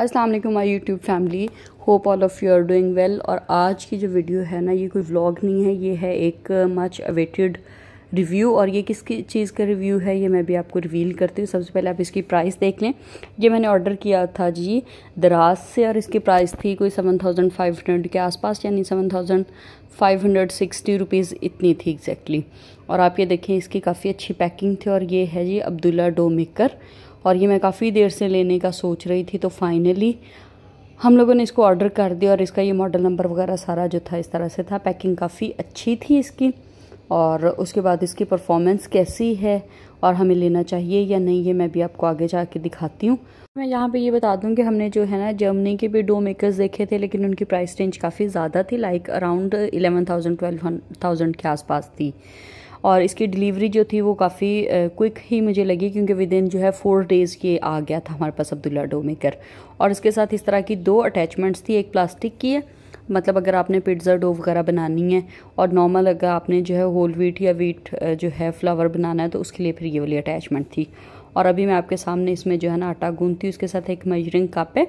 Aslam my YouTube YouTube family hope all of you are doing well और आज की जो वीडियो है ना ये कोई व्लॉग नहीं है ये है एक मच अवेटेड रिव्यू और ये किसकी चीज़ का रिव्यू है ये मैं भी आपको रिवील करती हूँ सबसे पहले आप इसकी प्राइस देख लें ये मैंने ऑर्डर किया था जी दराज से और इसकी प्राइस थी कोई सेवन थाउजेंड फाइव हंड्रेड के आसपास यानी seven thousand five hundred sixty rupees इतनी थी एग्जैक्टली और आप ये देखें इसकी काफ़ी अच्छी पैकिंग थी और ये है जी अब्दुल्ला डो मेकर और ये मैं काफ़ी देर से लेने का सोच रही थी तो फाइनली हम लोगों ने इसको ऑर्डर कर दिया और इसका ये मॉडल नंबर वगैरह सारा जो था इस तरह से था पैकिंग काफ़ी अच्छी थी इसकी और उसके बाद इसकी परफॉर्मेंस कैसी है और हमें लेना चाहिए या नहीं ये मैं भी आपको आगे जा कर दिखाती हूँ मैं यहाँ पे ये बता दूँ कि हमने जो है ना जर्मनी के भी डो मेकर्स देखे थे लेकिन उनकी प्राइस रेंज काफ़ी ज़्यादा थी like around eleven thousand twelve thousand के आसपास थी और इसकी डिलीवरी जो थी वो काफ़ी क्विक ही मुझे लगी क्योंकि विद इन जो है फोर डेज़ ये आ गया था हमारे पास अब्दुल्ला डो मेकर और इसके साथ इस तरह की दो अटैचमेंट्स थी एक प्लास्टिक की है मतलब अगर आपने पिज्ज़ा डो वगैरह बनानी है और नॉर्मल अगर आपने जो है होल वीट या वीट जो है फ्लावर बनाना है तो उसके लिए फिर ये वाली अटैचमेंट थी और अभी मैं आपके सामने इसमें जो है ना आटा गूंथती हूँ उसके साथ एक मेजरिंग कप है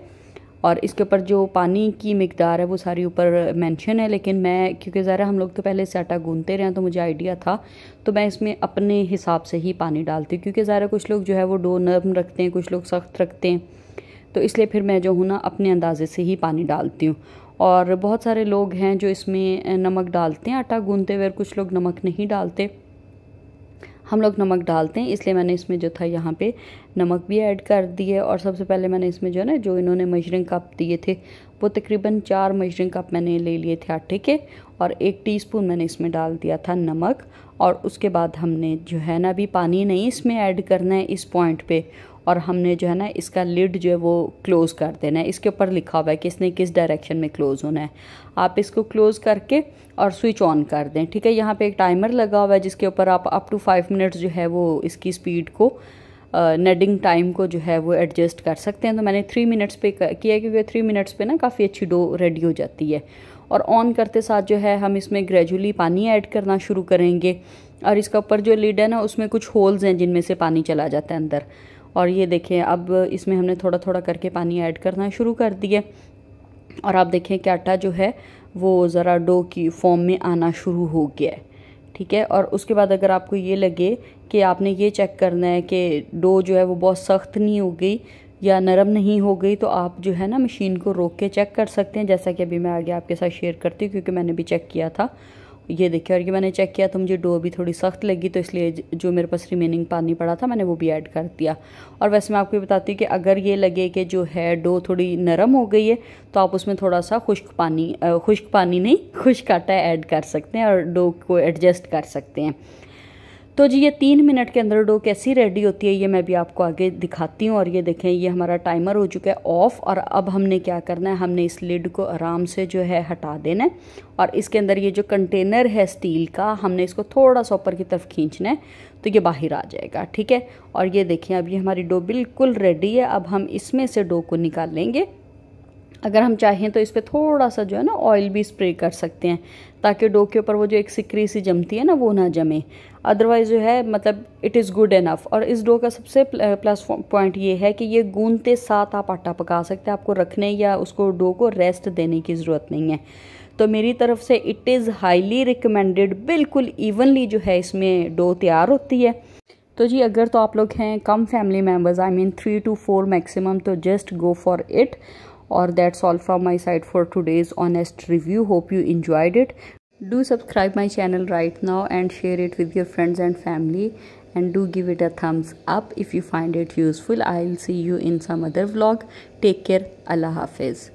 और इसके ऊपर जो पानी की मकदार है वो सारी ऊपर मेंशन है लेकिन मैं क्योंकि ज़रा हम लोग तो पहले से आटा गूंदते रहे हैं तो मुझे आइडिया था तो मैं इसमें अपने हिसाब से ही पानी डालती हूँ क्योंकि ज़रा कुछ लोग जो है वो डो नर्म रखते हैं कुछ लोग सख्त रखते हैं तो इसलिए फिर मैं जो हूँ ना अपने अंदाजे से ही पानी डालती हूँ और बहुत सारे लोग हैं जो इसमें नमक डालते हैं आटा गूंदते हुए कुछ लोग नमक नहीं डालते हम लोग नमक डालते हैं इसलिए मैंने इसमें जो था यहाँ पे नमक भी ऐड कर दिए और सबसे पहले मैंने इसमें जो है ना जो इन्होंने मेजरिंग कप दिए थे वो तकरीबन चार मेजरिंग कप मैंने ले लिए थे आटे के और एक टीस्पून मैंने इसमें डाल दिया था नमक और उसके बाद हमने जो है ना अभी पानी नहीं इसमें ऐड करना है इस पॉइंट पर और हमने जो है ना इसका लिड जो है वो क्लोज़ कर देना है इसके ऊपर लिखा हुआ है कि इसने किस डायरेक्शन में क्लोज़ होना है आप इसको क्लोज़ करके और स्विच ऑन कर दें ठीक है यहाँ पे एक टाइमर लगा हुआ है जिसके ऊपर आप अप टू फाइव मिनट्स जो है वो इसकी स्पीड को नेडिंग uh, टाइम को जो है वो एडजस्ट कर सकते हैं तो मैंने थ्री मिनट्स पे किया क्योंकि थ्री मिनट्स पे ना काफ़ी अच्छी डो रेडी हो जाती है और ऑन करते साथ जो है हम इसमें ग्रेजुअली पानी ऐड करना शुरू करेंगे और इसका ऊपर जो लिड है ना उसमें कुछ होल्स हैं जिनमें से पानी चला जाता है अंदर और ये देखें अब इसमें हमने थोड़ा थोड़ा करके पानी ऐड करना शुरू कर दिया और आप देखें कि आटा जो है वो ज़रा डो की फॉर्म में आना शुरू हो गया है ठीक है और उसके बाद अगर आपको ये लगे कि आपने ये चेक करना है कि डो जो है वो बहुत सख्त नहीं हो गई या नरम नहीं हो गई तो आप जो है ना मशीन को रोक के चेक कर सकते हैं जैसा कि अभी मैं आगे आपके साथ शेयर करती हूँ क्योंकि मैंने भी चेक किया था ये देखिए और ये मैंने चेक किया तो मुझे डो भी थोड़ी सख्त लगी तो इसलिए जो मेरे पास रिमेनिंग पानी पड़ा था मैंने वो भी ऐड कर दिया और वैसे मैं आपको ये बताती हूँ कि अगर ये लगे कि जो है डो थोड़ी नरम हो गई है तो आप उसमें थोड़ा सा खुश्क पानी खुश्क पानी नहीं खुश्क आटा ऐड कर सकते हैं और डो को एडजस्ट कर सकते हैं तो जी ये तीन मिनट के अंदर डो कैसी रेडी होती है ये मैं भी आपको आगे दिखाती हूँ और ये देखें ये हमारा टाइमर हो चुका है ऑफ़ और अब हमने क्या करना है हमने इस लिड को आराम से जो है हटा देना है और इसके अंदर ये जो कंटेनर है स्टील का हमने इसको थोड़ा सा ऊपर की तरफ खींचना है तो ये बाहर आ जाएगा ठीक है और ये देखें अब ये हमारी डो बिल्कुल रेडी है अब हम इसमें से डो को निकाल लेंगे अगर हम चाहें तो इस पर थोड़ा सा जो है ना ऑयल भी स्प्रे कर सकते हैं ताकि डो के ऊपर वो जो एक सिकरी सी जमती है ना वो ना जमे अदरवाइज़ जो है मतलब इट इज़ गुड इनफ और इस डो का सबसे प्लस पॉइंट ये है कि ये गूंदते साथ आप आटा पका सकते हैं आपको रखने या उसको डो को रेस्ट देने की ज़रूरत नहीं है तो मेरी तरफ से इट इज़ हाईली रिकमेंडेड बिल्कुल इवनली जो है इसमें डो तैयार होती है तो जी अगर तो आप लोग हैं कम family members I mean three two four maximum तो just go for it or that's all from my side for today's honest review hope you enjoyed it do subscribe my channel right now and share it with your friends and family and do give it a thumbs up if you find it useful i'll see you in some other vlog take care allah hafiz